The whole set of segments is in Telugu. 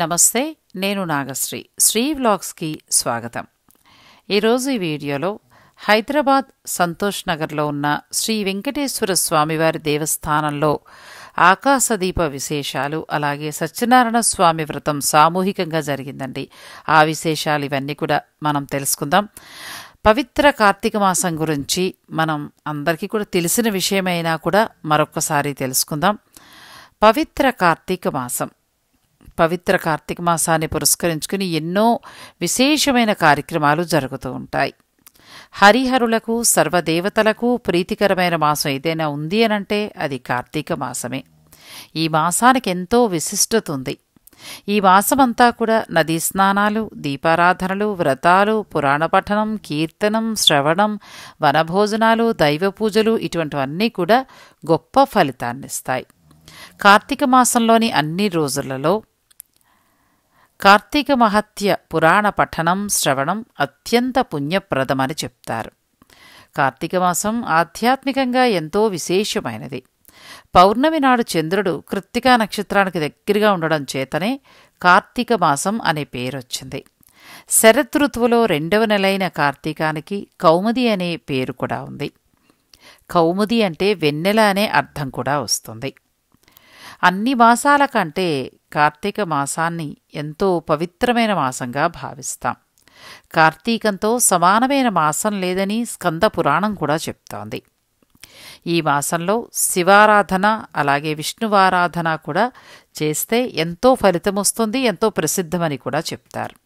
నమస్తే నేను నాగశ్రీ శ్రీ వ్లాగ్స్కి స్వాగతం ఈరోజు ఈ వీడియోలో హైదరాబాద్ సంతోష్ నగర్లో ఉన్న శ్రీ వెంకటేశ్వర స్వామివారి దేవస్థానంలో ఆకాశదీప విశేషాలు అలాగే సత్యనారాయణ స్వామి వ్రతం సామూహికంగా జరిగిందండి ఆ విశేషాలు ఇవన్నీ కూడా మనం తెలుసుకుందాం పవిత్ర కార్తీక మాసం గురించి మనం అందరికీ కూడా తెలిసిన విషయమైనా కూడా మరొక్కసారి తెలుసుకుందాం పవిత్ర కార్తీక మాసం పవిత్ర కార్తీక మాసాన్ని పురస్కరించుకుని ఎన్నో విశేషమైన కార్యక్రమాలు జరుగుతూ ఉంటాయి హరిహరులకు సర్వదేవతలకు ప్రీతికరమైన మాసం ఏదైనా ఉంది అనంటే అది కార్తీక మాసమే ఈ మాసానికి ఎంతో విశిష్టత ఉంది ఈ మాసమంతా కూడా నదీ స్నానాలు దీపారాధనలు వ్రతాలు పురాణ పఠనం కీర్తనం శ్రవణం వనభోజనాలు దైవ పూజలు ఇటువంటివన్నీ కూడా గొప్ప ఫలితాన్నిస్తాయి కార్తీక మాసంలోని అన్ని రోజులలో కార్తీక మహత్య పురాణ పఠనం శ్రవణం అత్యంత పుణ్యప్రదమని చెప్తారు కార్తీక మాసం ఆధ్యాత్మికంగా ఎంతో విశేషమైనది పౌర్ణమి నాడు చంద్రుడు కృత్తికా నక్షత్రానికి దగ్గరగా ఉండడం చేతనే కార్తీక మాసం అనే పేరొచ్చింది శరతృతువులో రెండవ నెలైన కార్తీకానికి కౌముది అనే పేరు కూడా ఉంది కౌముది అంటే వెన్నెల అనే అర్థం కూడా వస్తుంది అన్ని మాసాల కంటే కార్తీక మాసాన్ని ఎంతో పవిత్రమైన మాసంగా భావిస్తాం కార్తీకంతో సమానమైన మాసం లేదని స్కంద పురాణం కూడా చెప్తోంది ఈ మాసంలో శివారాధన అలాగే విష్ణువారాధన కూడా చేస్తే ఎంతో ఫలితం వస్తుంది ఎంతో ప్రసిద్ధమని కూడా చెప్తారు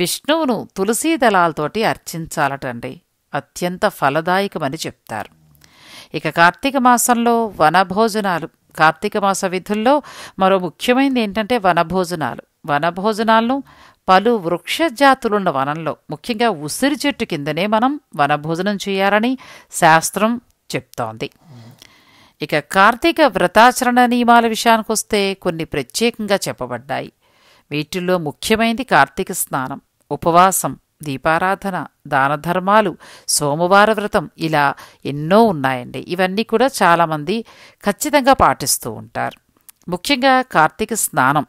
విష్ణువును తులసీ దళాలతోటి అర్చించాలటండి అత్యంత ఫలదాయకమని చెప్తారు ఇక కార్తీక మాసంలో వనభోజనాలు కార్తీక మాస విధుల్లో మరో ముఖ్యమైనది ఏంటంటే వనభోజనాలు వనభోజనాలను పలు వృక్షజాతులున్న వనంలో ముఖ్యంగా ఉసిరి చెట్టు కిందనే మనం వనభోజనం చేయాలని శాస్త్రం చెప్తోంది ఇక కార్తీక వ్రతాచరణ నియమాల విషయానికి వస్తే కొన్ని ప్రత్యేకంగా చెప్పబడ్డాయి వీటిల్లో ముఖ్యమైనది కార్తీక స్నానం ఉపవాసం దీపారాధన దానధర్మాలు సోమవార వ్రతం ఇలా ఎన్నో ఉన్నాయండి ఇవన్నీ కూడా చాలామంది ఖచ్చితంగా పాటిస్తూ ఉంటారు ముఖ్యంగా కార్తీక స్నానం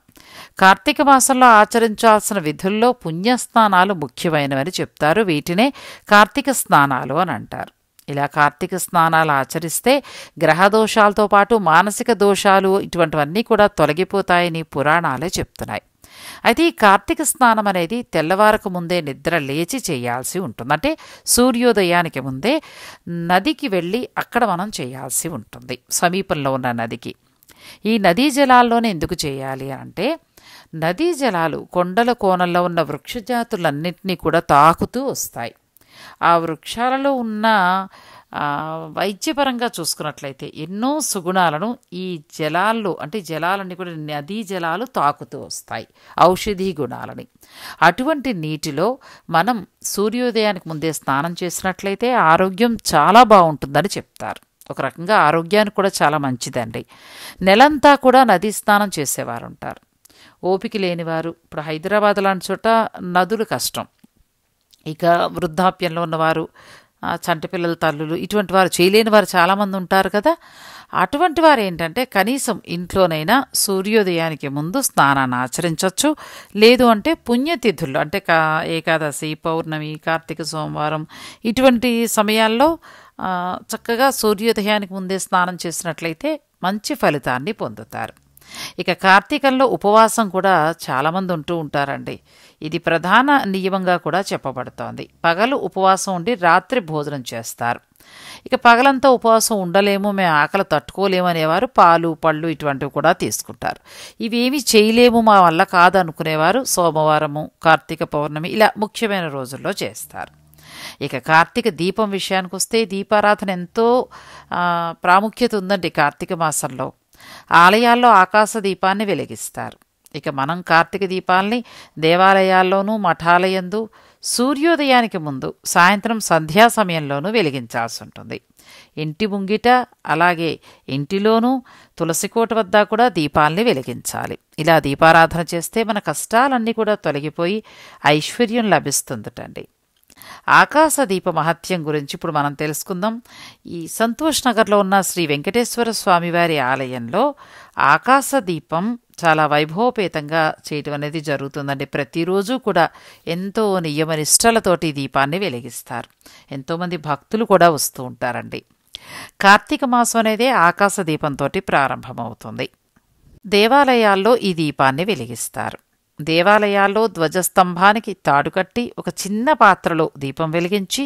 కార్తీక మాసంలో ఆచరించాల్సిన విధుల్లో పుణ్యస్నానాలు ముఖ్యమైనవని చెప్తారు వీటినే కార్తీక స్నానాలు అని అంటారు ఇలా కార్తీక స్నానాలు ఆచరిస్తే గ్రహ దోషాలతో పాటు మానసిక దోషాలు ఇటువంటివన్నీ కూడా తొలగిపోతాయని పురాణాలే చెప్తున్నాయి అయితే ఈ కార్తీక స్నానం అనేది తెల్లవారకు ముందే నిద్ర లేచి చేయాల్సి ఉంటుంది అంటే సూర్యోదయానికి ముందే నదికి వెళ్ళి అక్కడ మనం చేయాల్సి ఉంటుంది సమీపంలో ఉన్న నదికి ఈ నదీ జలాల్లోనే ఎందుకు చేయాలి అంటే నదీ జలాలు కొండల కోణంలో ఉన్న వృక్షజాతులన్నింటినీ కూడా తాకుతూ వస్తాయి ఆ వృక్షాలలో ఉన్న వైద్యపరంగా చూసుకున్నట్లయితే ఎన్నో సుగుణాలను ఈ జలాల్లో అంటే జలాలన్నీ కూడా నదీ జలాలు తాకుతూ వస్తాయి ఔషధీ గుణాలని అటువంటి నీటిలో మనం సూర్యోదయానికి ముందే స్నానం చేసినట్లయితే ఆరోగ్యం చాలా బాగుంటుందని చెప్తారు ఒక రకంగా ఆరోగ్యానికి కూడా చాలా మంచిదండి నెలంతా కూడా నదీ స్నానం చేసేవారు ఉంటారు ఓపిక లేనివారు ఇప్పుడు హైదరాబాద్ లాంటి చోట నదులు కష్టం ఇక వృద్ధాప్యంలో ఉన్నవారు పిల్లల తల్లులు ఇటువంటి వారు చేయలేని వారు చాలామంది ఉంటారు కదా అటువంటి వారు ఏంటంటే కనీసం ఇంట్లోనైనా సూర్యోదయానికి ముందు స్నానాన్ని ఆచరించవచ్చు లేదు అంటే పుణ్యతిథులు అంటే కా ఏకాదశి పౌర్ణమి కార్తీక సోమవారం ఇటువంటి సమయాల్లో చక్కగా సూర్యోదయానికి ముందే స్నానం చేసినట్లయితే మంచి ఫలితాన్ని పొందుతారు ఇక కార్తీకంలో ఉపవాసం కూడా చాలామంది ఉంటూ ఉంటారండి ఇది ప్రధాన నియమంగా కూడా చెప్పబడుతోంది పగలు ఉపవాసం ఉండి రాత్రి భోజనం చేస్తారు ఇక పగలంతా ఉపవాసం ఉండలేము మేము ఆకలి తట్టుకోలేము అనేవారు పాలు పళ్ళు ఇటువంటివి కూడా తీసుకుంటారు ఇవేమి చేయలేము మా వల్ల కాదనుకునేవారు సోమవారము కార్తీక పౌర్ణమి ఇలా ముఖ్యమైన రోజుల్లో చేస్తారు ఇక కార్తీక దీపం విషయానికి వస్తే దీపారాధన ఎంతో ప్రాముఖ్యత ఉందండి కార్తీక మాసంలో ఆలయాల్లో ఆకాశ దీపాన్ని వెలిగిస్తారు ఇక మనం కార్తీక దీపాల్ని దేవాలయాల్లోనూ మఠాలయందు సూర్యోదయానికి ముందు సాయంత్రం సంధ్యా సమయంలోనూ వెలిగించాల్సి ఉంటుంది ఇంటి ముంగిట అలాగే ఇంటిలోనూ తులసికోట వద్ద కూడా దీపాల్ని వెలిగించాలి ఇలా దీపారాధన చేస్తే మన కష్టాలన్నీ కూడా తొలగిపోయి ఐశ్వర్యం లభిస్తుందటండి ఆకాశదీప మహత్యం గురించి ఇప్పుడు మనం తెలుసుకుందాం ఈ సంతోష్ నగర్లో ఉన్న శ్రీ వెంకటేశ్వర స్వామివారి ఆలయంలో ఆకాశదీపం చాలా వైభవపేతంగా చేయటం అనేది జరుగుతుందండి ప్రతిరోజు కూడా ఎంతో నియమనిష్టలతోటి దీపాన్ని వెలిగిస్తారు ఎంతోమంది భక్తులు కూడా వస్తూ ఉంటారండి కార్తీక మాసం అనేది ఆకాశ దీపంతో ప్రారంభమవుతుంది దేవాలయాల్లో ఈ దీపాన్ని వెలిగిస్తారు దేవాలయాల్లో ధ్వజస్తంభానికి తాడుకట్టి ఒక చిన్న పాత్రలో దీపం వెలిగించి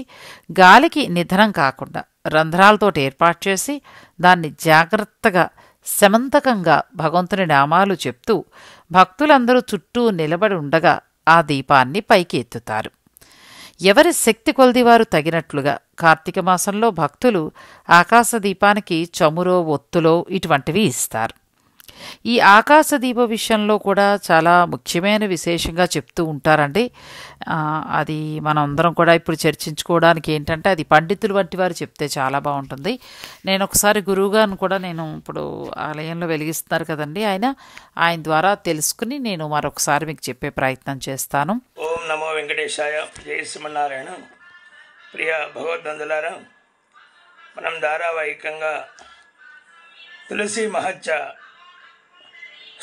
గాలికి నిధనం కాకుండా రంధ్రాలతోటి ఏర్పాటు చేసి దాన్ని జాగ్రత్తగా శమంతకంగా భగవంతుని నామాలు చెప్తూ భక్తులందరూ చుట్టూ నిలబడి ఉండగా ఆ దీపాన్ని పైకి ఎత్తుతారు ఎవరి శక్తి కొలిదివారు తగినట్లుగా కార్తీక మాసంలో భక్తులు ఆకాశ దీపానికి చమురో ఒత్తులో ఇటువంటివి ఇస్తారు ఈ ఆకాశదీప విషయంలో కూడా చాలా ముఖ్యమైన విశేషంగా చెప్తూ ఉంటారండి అది మనందరం కూడా ఇప్పుడు చర్చించుకోవడానికి ఏంటంటే అది పండితులు వంటి వారు చెప్తే చాలా బాగుంటుంది నేను ఒకసారి గురువుగారిని కూడా నేను ఇప్పుడు ఆలయంలో వెలిగిస్తున్నారు కదండి ఆయన ఆయన ద్వారా తెలుసుకుని నేను మరొకసారి మీకు చెప్పే ప్రయత్నం చేస్తాను ఓం నమో వెంకటేశాయ జయ శ్రీమన్నారాయణ ప్రియ భగవద్వందులారా మనం ధారావాహికంగా తులసి మహత్య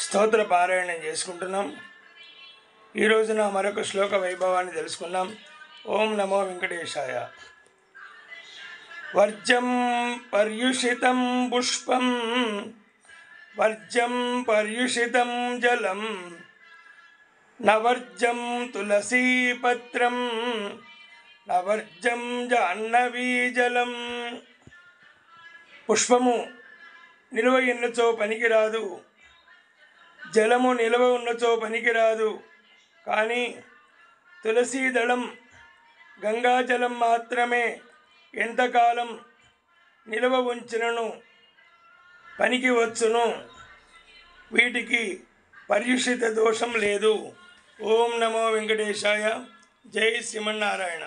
స్తోత్ర పారాయణం చేసుకుంటున్నాం ఈరోజున మరొక శ్లోక వైభవాన్ని తెలుసుకున్నాం ఓం నమో వెంకటేశాయ వర్జం పర్యుషితం పుష్పం వర్జం పర్యుషితం జలం నవర్జం తులసీపత్రం నవర్జం జలం పుష్పము నిలువ ఎన్నచో పనికిరాదు జలము నిలవ ఉన్నచో పనికిరాదు కానీ తులసీదళం గంగాజలం మాత్రమే ఎంతకాలం నిలవ ఉంచినను పనికి వచ్చును వీటికి పర్యుషిత దోషం లేదు ఓం నమో వెంకటేశాయ జై శ్రీమన్నారాయణ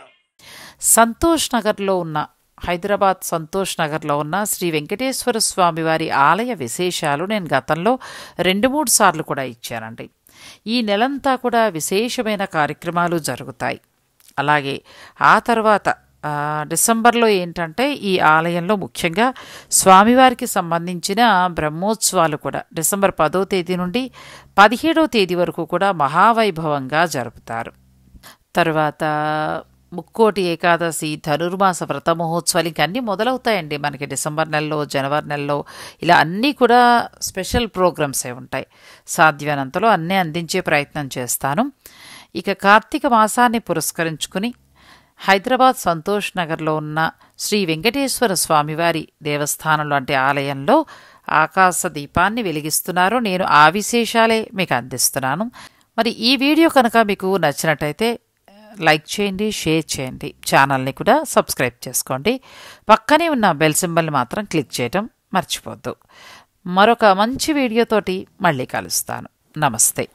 సంతోష్ నగర్లో ఉన్న హైదరాబాద్ సంతోష్ నగర్లో ఉన్న శ్రీ వెంకటేశ్వర స్వామి వారి ఆలయ విశేషాలు నేను గతంలో రెండు మూడు సార్లు కూడా ఇచ్చానండి ఈ నెలంతా కూడా విశేషమైన కార్యక్రమాలు జరుగుతాయి అలాగే ఆ తర్వాత డిసెంబర్లో ఏంటంటే ఈ ఆలయంలో ముఖ్యంగా స్వామివారికి సంబంధించిన బ్రహ్మోత్సవాలు కూడా డిసెంబర్ పదో తేదీ నుండి పదిహేడో తేదీ వరకు కూడా మహావైభవంగా జరుపుతారు తర్వాత ముక్కోటి ఏకాదశి ధనుర్మాస వ్రత మహోత్సవాలు అన్నీ మొదలవుతాయండి మనకి డిసెంబర్ నెలలో జనవరి నెలలో ఇలా అన్నీ కూడా స్పెషల్ ప్రోగ్రామ్సే ఉంటాయి సాధ్యమైనంతలో అన్నీ అందించే ప్రయత్నం చేస్తాను ఇక కార్తీక మాసాన్ని పురస్కరించుకుని హైదరాబాద్ సంతోష్ నగర్లో ఉన్న శ్రీ వెంకటేశ్వర స్వామివారి దేవస్థానంలో అంటే ఆలయంలో ఆకాశ దీపాన్ని వెలిగిస్తున్నారు నేను ఆ విశేషాలే మీకు అందిస్తున్నాను మరి ఈ వీడియో కనుక మీకు నచ్చినట్టయితే లైక్ చేయండి షేర్ చేయండి ఛానల్ని కూడా సబ్స్క్రైబ్ చేసుకోండి పక్కనే ఉన్న బెల్ సింబల్ని మాత్రం క్లిక్ చేయటం మర్చిపోద్దు మరొక మంచి వీడియోతోటి మళ్ళీ కలుస్తాను నమస్తే